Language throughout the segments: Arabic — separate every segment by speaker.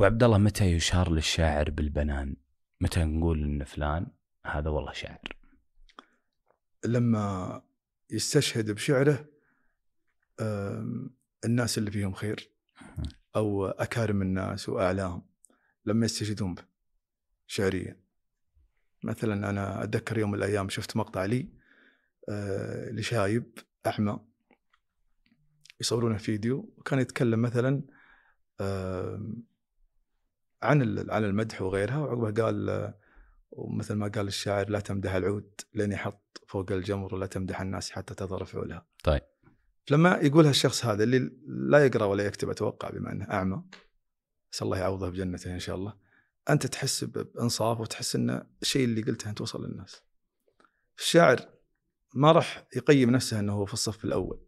Speaker 1: وعبد الله متى يشار للشاعر بالبنان؟ متى نقول ان فلان هذا والله شاعر؟
Speaker 2: لما يستشهد بشعره الناس اللي فيهم خير او اكارم الناس واعلام لما يستشهدون به شعريا مثلا انا اتذكر يوم من الايام شفت مقطع لي آه، لشايب اعمى يصورونه فيديو وكان يتكلم مثلا عن عن المدح وغيرها وعقبها قال ومثل ما قال الشاعر لا تمدح العود لن يحط فوق الجمر ولا تمدح الناس حتى تظهر فعولها طيب لما يقولها الشخص هذا اللي لا يقرا ولا يكتب اتوقع بما انه اعمى اسال الله يعوضه بجنته ان شاء الله انت تحس بانصاف وتحس ان الشيء اللي قلته انت وصل للناس الشاعر ما راح يقيم نفسه انه هو في الصف الاول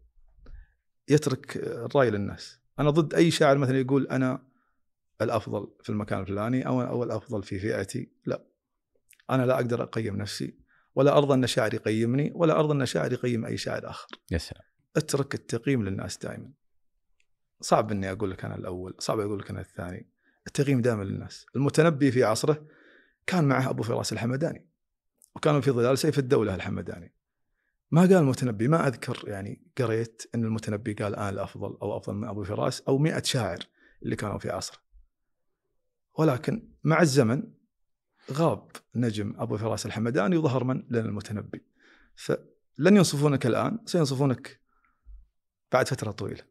Speaker 2: يترك الراي للناس انا ضد اي شاعر مثلا يقول انا الافضل في المكان الفلاني او او الافضل في فئتي لا انا لا اقدر اقيم نفسي ولا ارضى ان شاعري يقيمني ولا ارضى ان شاعري يقيم اي شاعر اخر يا سلام اترك التقييم للناس دائما صعب اني اقول لك انا الاول صعب اقول لك انا الثاني التقييم دائما للناس المتنبي في عصره كان معه ابو فراس الحمداني وكانوا في ظلال سيف الدوله الحمداني ما قال المتنبي ما اذكر يعني قريت ان المتنبي قال انا الافضل او افضل من ابو فراس او مئة شاعر اللي كانوا في عصره ولكن مع الزمن غاب نجم ابو فراس الحمداني وظهر من لنا المتنبي فلن ينصفونك الان سينصفونك بعد فتره طويله